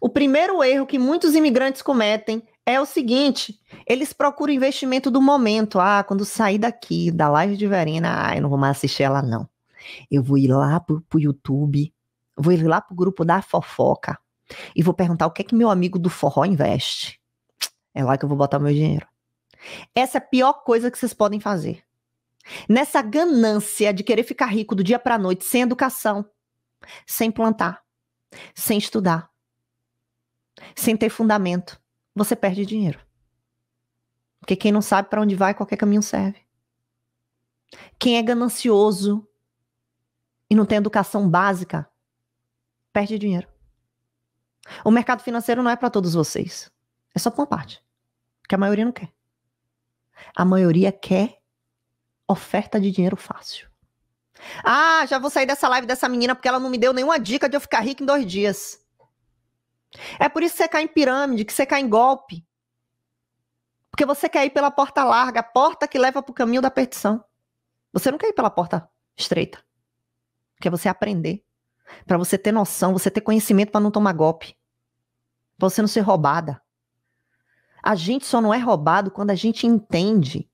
O primeiro erro que muitos imigrantes cometem é o seguinte: eles procuram investimento do momento. Ah, quando sair daqui, da live de Verena, ah, eu não vou mais assistir ela, não. Eu vou ir lá pro, pro YouTube, vou ir lá pro grupo da fofoca e vou perguntar o que é que meu amigo do forró investe. É lá que eu vou botar meu dinheiro. Essa é a pior coisa que vocês podem fazer. Nessa ganância de querer ficar rico do dia para noite sem educação, sem plantar, sem estudar, sem ter fundamento, você perde dinheiro. Porque quem não sabe para onde vai, qualquer caminho serve. Quem é ganancioso e não tem educação básica, perde dinheiro. O mercado financeiro não é para todos vocês. É só para uma parte. Que a maioria não quer. A maioria quer oferta de dinheiro fácil. Ah, já vou sair dessa live dessa menina porque ela não me deu nenhuma dica de eu ficar rico em dois dias. É por isso que você cai em pirâmide, que você cai em golpe. Porque você quer ir pela porta larga, a porta que leva para o caminho da perdição. Você não quer ir pela porta estreita. Quer você aprender. Para você ter noção, você ter conhecimento para não tomar golpe. Para você não ser roubada. A gente só não é roubado quando a gente entende.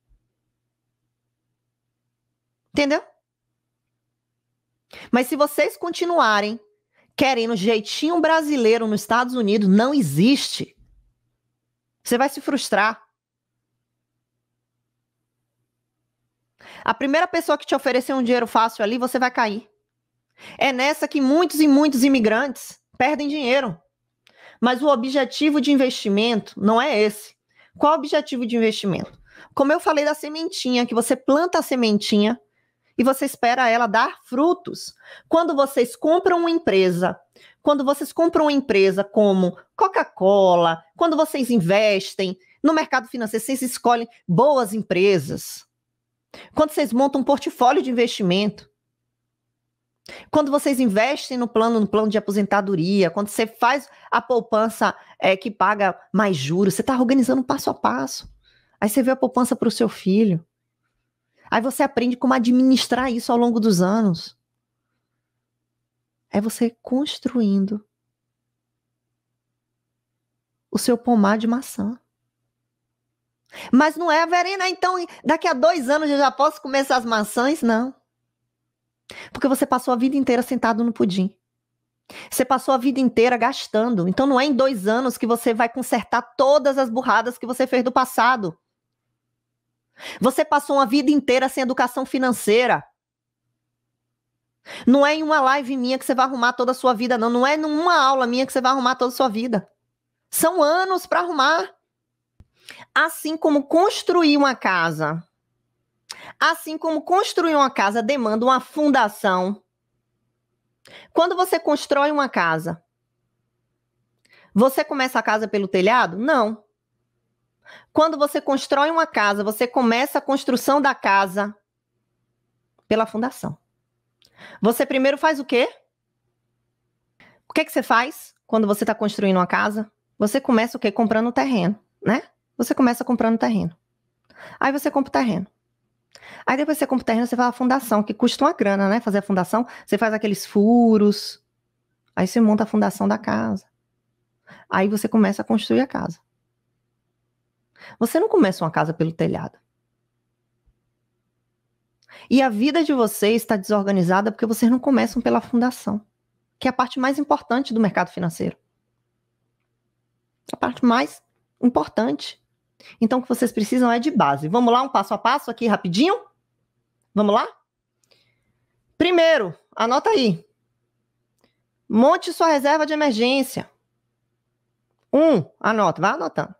Entendeu? Mas se vocês continuarem no jeitinho brasileiro nos Estados Unidos não existe. Você vai se frustrar. A primeira pessoa que te oferecer um dinheiro fácil ali, você vai cair. É nessa que muitos e muitos imigrantes perdem dinheiro. Mas o objetivo de investimento não é esse. Qual o objetivo de investimento? Como eu falei da sementinha, que você planta a sementinha, e você espera ela dar frutos. Quando vocês compram uma empresa, quando vocês compram uma empresa como Coca-Cola, quando vocês investem no mercado financeiro, vocês escolhem boas empresas. Quando vocês montam um portfólio de investimento, quando vocês investem no plano, no plano de aposentadoria, quando você faz a poupança é, que paga mais juros, você está organizando passo a passo. Aí você vê a poupança para o seu filho. Aí você aprende como administrar isso ao longo dos anos. É você construindo o seu pomar de maçã. Mas não é, Verena, então daqui a dois anos eu já posso comer essas maçãs? Não. Porque você passou a vida inteira sentado no pudim. Você passou a vida inteira gastando. Então não é em dois anos que você vai consertar todas as burradas que você fez do passado. Você passou uma vida inteira sem educação financeira. Não é em uma live minha que você vai arrumar toda a sua vida, não. Não é numa aula minha que você vai arrumar toda a sua vida. São anos para arrumar. Assim como construir uma casa. Assim como construir uma casa demanda uma fundação. Quando você constrói uma casa, você começa a casa pelo telhado? Não. Quando você constrói uma casa, você começa a construção da casa pela fundação. Você primeiro faz o quê? O que, é que você faz quando você está construindo uma casa? Você começa o quê? Comprando o terreno, né? Você começa comprando o terreno. Aí você compra o terreno. Aí depois você compra o terreno, você faz a fundação, que custa uma grana, né? Fazer a fundação, você faz aqueles furos. Aí você monta a fundação da casa. Aí você começa a construir a casa. Você não começa uma casa pelo telhado. E a vida de vocês está desorganizada porque vocês não começam pela fundação, que é a parte mais importante do mercado financeiro. A parte mais importante. Então, o que vocês precisam é de base. Vamos lá, um passo a passo aqui rapidinho? Vamos lá? Primeiro, anota aí. Monte sua reserva de emergência. Um, anota, vai anotando.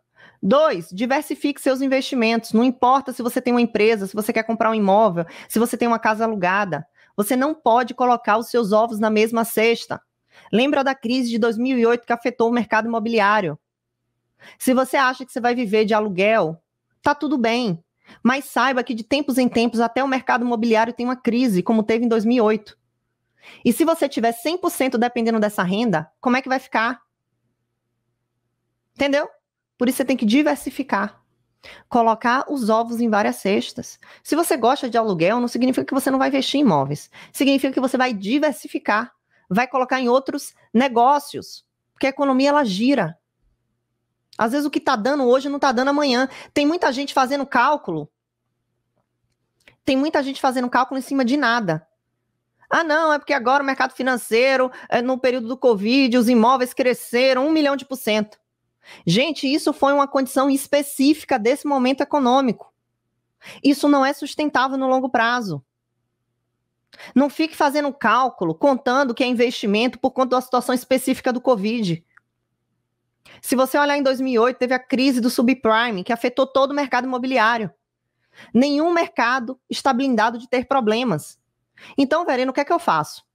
Dois, diversifique seus investimentos. Não importa se você tem uma empresa, se você quer comprar um imóvel, se você tem uma casa alugada. Você não pode colocar os seus ovos na mesma cesta. Lembra da crise de 2008 que afetou o mercado imobiliário? Se você acha que você vai viver de aluguel, tá tudo bem. Mas saiba que de tempos em tempos até o mercado imobiliário tem uma crise, como teve em 2008. E se você tiver 100% dependendo dessa renda, como é que vai ficar? Entendeu? Por isso você tem que diversificar. Colocar os ovos em várias cestas. Se você gosta de aluguel, não significa que você não vai investir em imóveis. Significa que você vai diversificar, vai colocar em outros negócios, porque a economia ela gira. Às vezes o que está dando hoje não está dando amanhã. Tem muita gente fazendo cálculo. Tem muita gente fazendo cálculo em cima de nada. Ah, não, é porque agora o mercado financeiro, eh, no período do Covid, os imóveis cresceram um milhão de por cento. Gente, isso foi uma condição específica desse momento econômico. Isso não é sustentável no longo prazo. Não fique fazendo cálculo, contando que é investimento por conta da situação específica do Covid. Se você olhar em 2008, teve a crise do subprime, que afetou todo o mercado imobiliário. Nenhum mercado está blindado de ter problemas. Então, Verena, o que é que eu faço?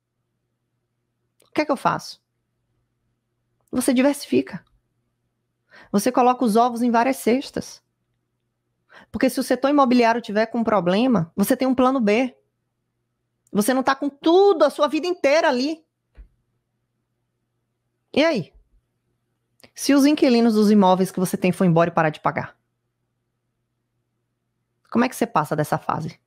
O que é que eu faço? Você diversifica. Você coloca os ovos em várias cestas. Porque se o setor imobiliário tiver com um problema, você tem um plano B. Você não está com tudo a sua vida inteira ali. E aí? Se os inquilinos dos imóveis que você tem for embora e parar de pagar? Como é que você passa dessa fase?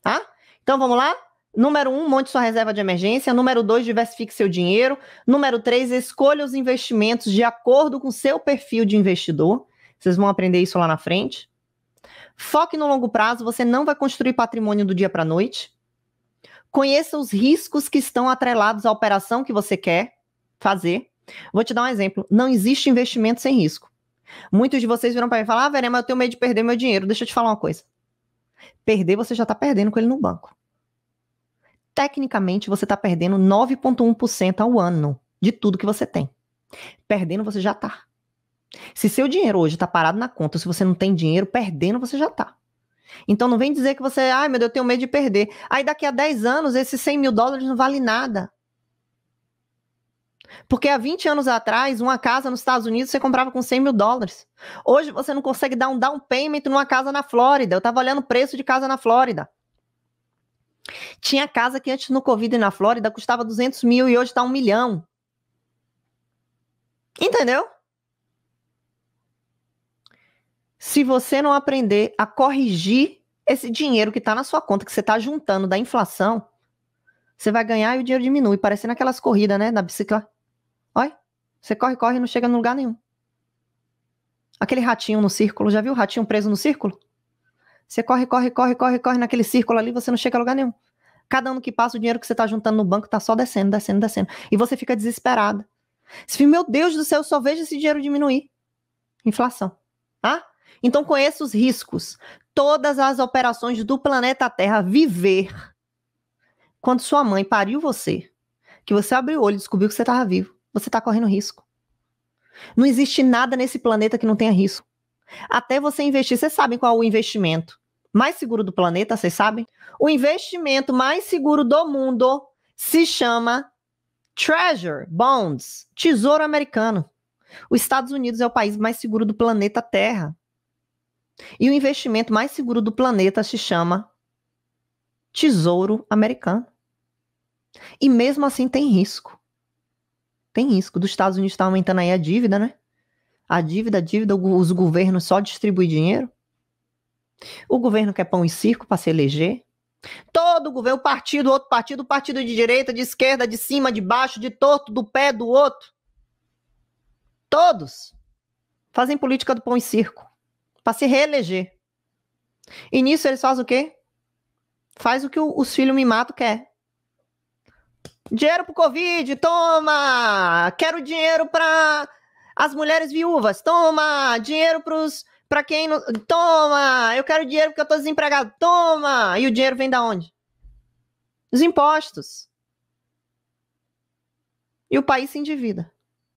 Tá? Então vamos lá? Número um, monte sua reserva de emergência. Número dois, diversifique seu dinheiro. Número três, escolha os investimentos de acordo com seu perfil de investidor. Vocês vão aprender isso lá na frente. Foque no longo prazo, você não vai construir patrimônio do dia para a noite. Conheça os riscos que estão atrelados à operação que você quer fazer. Vou te dar um exemplo. Não existe investimento sem risco. Muitos de vocês viram para mim e falaram: Ah, mas eu tenho medo de perder meu dinheiro. Deixa eu te falar uma coisa. Perder, você já está perdendo com ele no banco tecnicamente você está perdendo 9,1% ao ano de tudo que você tem. Perdendo você já está. Se seu dinheiro hoje está parado na conta, se você não tem dinheiro, perdendo você já está. Então não vem dizer que você, ai meu Deus, eu tenho medo de perder. Aí daqui a 10 anos, esses 100 mil dólares não vale nada. Porque há 20 anos atrás, uma casa nos Estados Unidos você comprava com 100 mil dólares. Hoje você não consegue dar um down payment numa casa na Flórida. Eu estava olhando o preço de casa na Flórida. Tinha casa que antes no Covid e na Flórida custava 200 mil e hoje está um milhão. Entendeu? Se você não aprender a corrigir esse dinheiro que está na sua conta, que você está juntando da inflação, você vai ganhar e o dinheiro diminui, parecendo aquelas corridas, né, da bicicleta. Olha, você corre, corre e não chega no lugar nenhum. Aquele ratinho no círculo, já viu o ratinho preso no círculo? Você corre, corre, corre, corre, corre naquele círculo ali, você não chega a lugar nenhum. Cada ano que passa, o dinheiro que você está juntando no banco está só descendo, descendo, descendo. E você fica desesperada. Você fica, meu Deus do céu, eu só vejo esse dinheiro diminuir. Inflação. Tá? Então conheça os riscos. Todas as operações do planeta Terra viver. Quando sua mãe pariu você, que você abriu o olho e descobriu que você estava vivo, você está correndo risco. Não existe nada nesse planeta que não tenha risco. Até você investir, vocês sabem qual é o investimento mais seguro do planeta, vocês sabem? O investimento mais seguro do mundo se chama Treasure Bonds, Tesouro Americano. Os Estados Unidos é o país mais seguro do planeta Terra. E o investimento mais seguro do planeta se chama Tesouro Americano. E mesmo assim tem risco. Tem risco. Dos Estados Unidos está aumentando aí a dívida, né? A dívida, a dívida, os governos só distribuem dinheiro? O governo quer pão e circo para se eleger? Todo governo, partido, outro partido, partido de direita, de esquerda, de cima, de baixo, de torto, do pé, do outro. Todos fazem política do pão e circo para se reeleger. E nisso eles fazem o quê? Faz o que o, os filhos mimados quer. Dinheiro pro Covid, toma! Quero dinheiro para as mulheres viúvas, toma! Dinheiro pros. Pra quem não. Toma! Eu quero dinheiro porque eu tô desempregado. Toma! E o dinheiro vem da onde? Dos impostos. E o país se endivida.